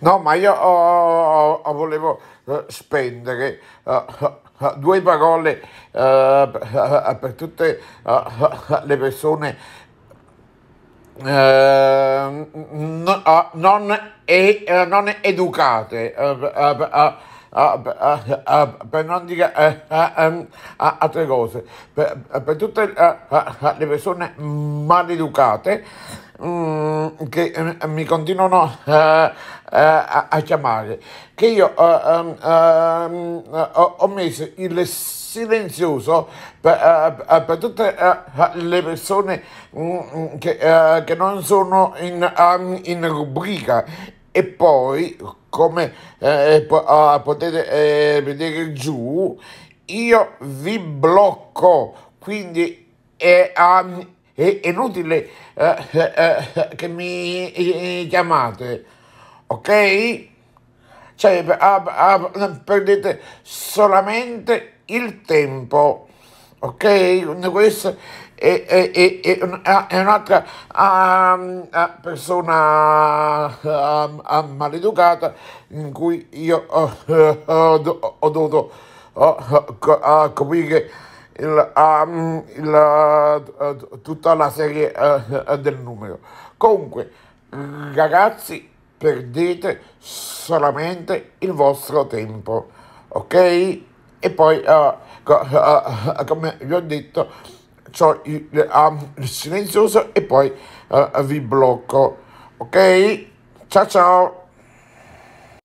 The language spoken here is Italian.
No, ma io oh, oh, volevo eh, spendere uh, due parole uh, per tutte uh, le persone no, non, e, non, educate per ah, ah, ah, non dire eh, ehm, altre cose, eh, per, tutte eh, le persone maleducate mm, che mi continuano a chiamare, che io ehm, ehm, ho messo il silenzioso per, per, per, tutte le persone mm, mm, che, che non sono in, in rubrica e poi come eh, eh ah, potete eh, vedere giù, io vi blocco, quindi è, um, è inutile eh, eh, eh che mi chiamate, ok? Cioè, ah, ah, perdete solamente il tempo ok? Quindi questa è, è, è, è un'altra um, eh, persona um, eh, maleducata in cui io eh, ho, ho, ho dovuto ho, coprire il, um, il, tutta la serie uh, del numero. Comunque, ragazzi, perdete solamente il vostro tempo, ok? e poi eh, eh, come vi ho detto ho il silenzioso e poi eh, vi blocco ok ciao ciao